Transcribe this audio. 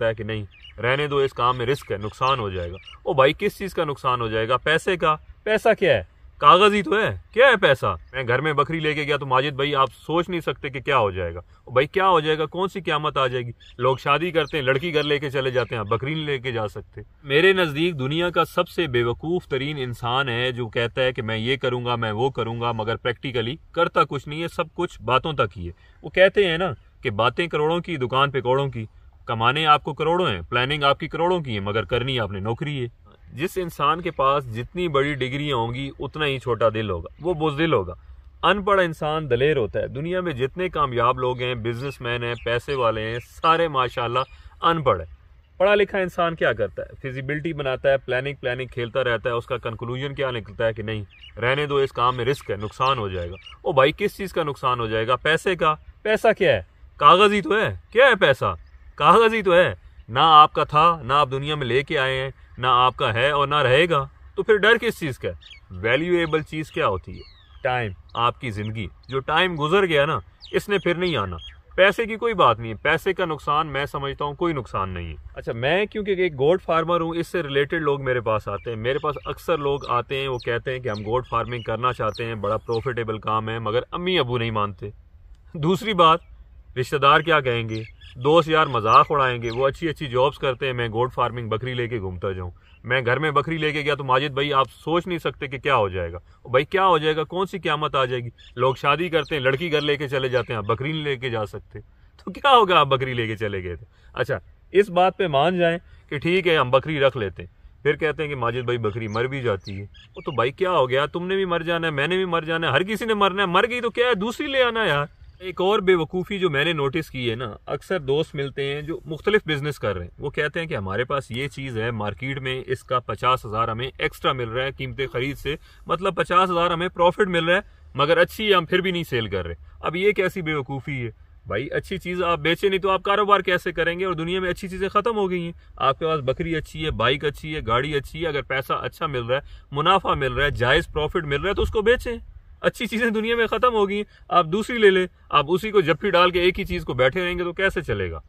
सकता है कि नहीं रहने दो इस काम में रिस्क है नुकसान हो जाएगा ओ भाई किस चीज़ का नुकसान हो जाएगा पैसे का पैसा क्या है कागज़ ही तो है क्या है पैसा मैं घर में बकरी लेके गया तो माजिद भाई आप सोच नहीं सकते कि क्या हो जाएगा ओ भाई क्या हो जाएगा कौन सी क्यामत आ जाएगी लोग शादी करते हैं लड़की घर लेके चले जाते हैं आप बकरी नहीं लेके जा सकते मेरे नज़दीक दुनिया का सबसे बेवकूफ़ तरीन इंसान है जो कहता है कि मैं ये करूँगा मैं वो करूँगा मगर प्रैक्टिकली करता कुछ नहीं है सब कुछ बातों तक ही है वो कहते हैं ना कि बातें करोड़ों की दुकान पे करोड़ों की कमाने आपको करोड़ों हैं प्लानिंग आपकी करोड़ों की है मगर करनी आपने नौकरी है जिस इंसान के पास जितनी बड़ी डिग्रियाँ होंगी उतना ही छोटा दिल होगा वो बुजदिल होगा अनपढ़ इंसान दलेर होता है दुनिया में जितने कामयाब लोग हैं बिजनेसमैन हैं पैसे वाले हैं सारे माशाल्लाह अनपढ़ है पढ़ा लिखा इंसान क्या करता है फिजिबिलिटी बनाता है प्लानिंग प्लानिंग खेलता रहता है उसका कंक्लूजन क्या निकलता है कि नहीं रहने दो इस काम में रिस्क है नुकसान हो जाएगा ओ भाई किस चीज़ का नुकसान हो जाएगा पैसे का पैसा क्या है कागज़ ही तो है क्या है पैसा कागज ही तो है ना आपका था ना आप दुनिया में लेके आए हैं ना आपका है और ना रहेगा तो फिर डर किस चीज़ का वैल्यूएबल चीज़ क्या होती है टाइम आपकी ज़िंदगी जो टाइम गुजर गया ना इसने फिर नहीं आना पैसे की कोई बात नहीं है पैसे का नुकसान मैं समझता हूँ कोई नुकसान नहीं है अच्छा मैं क्योंकि एक गोल्ड फार्मर हूँ इससे रिलेटेड लोग मेरे पास आते हैं मेरे पास अक्सर लोग आते हैं वो कहते हैं कि हम गोल्ड फार्मिंग करना चाहते हैं बड़ा प्रॉफिटेबल काम है मगर अम्मी अबू नहीं मानते दूसरी बात रिश्तेदार क्या कहेंगे दोस्त यार मजाक उड़ाएंगे वो अच्छी अच्छी जॉब्स करते हैं मैं गोड फार्मिंग बकरी लेके घूमता जाऊँ मैं घर में बकरी लेके गया तो माजिद भाई आप सोच नहीं सकते कि क्या हो जाएगा भाई क्या हो जाएगा कौन सी क्यामत आ जाएगी लोग शादी करते हैं लड़की घर लेके चले जाते हैं आप बकरी नहीं लेके जा सकते तो क्या होगा आप बकरी लेके चले गए थे अच्छा इस बात पे मान जाएं कि ठीक है हम बकरी रख लेते हैं फिर कहते हैं कि माजिद भाई बकरी मर भी जाती है वो तो भाई क्या हो गया तुमने भी मर जाना है मैंने भी मर जाना है हर किसी ने मरना है मर गई तो क्या है दूसरी ले आना यार एक और बेवकूफ़ी जो मैंने नोटिस की है ना अक्सर दोस्त मिलते हैं जो मुख्तलिफ बिजनेस कर रहे हैं वो कहते हैं कि हमारे पास ये चीज़ है मार्केट में इसका पचास हज़ार हमें एक्स्ट्रा मिल रहा है कीमतें खरीद से मतलब पचास हज़ार हमें प्रॉफिट मिल रहा है मगर अच्छी हम फिर भी नहीं सेल कर रहे अब ये कैसी बेवकूफ़ी है भाई अच्छी चीज़ आप बेचे नहीं तो आप कारोबार कैसे करेंगे और दुनिया में अच्छी चीज़ें ख़त्म हो गई हैं आपके पास बकरी अच्छी है बाइक अच्छी है गाड़ी अच्छी है अगर पैसा अच्छा मिल रहा है मुनाफा मिल रहा है जायज़ प्रॉफिट मिल रहा है तो उसको बेचें अच्छी चीजें दुनिया में खत्म होगी आप दूसरी ले ले आप उसी को भी डाल के एक ही चीज को बैठे रहेंगे तो कैसे चलेगा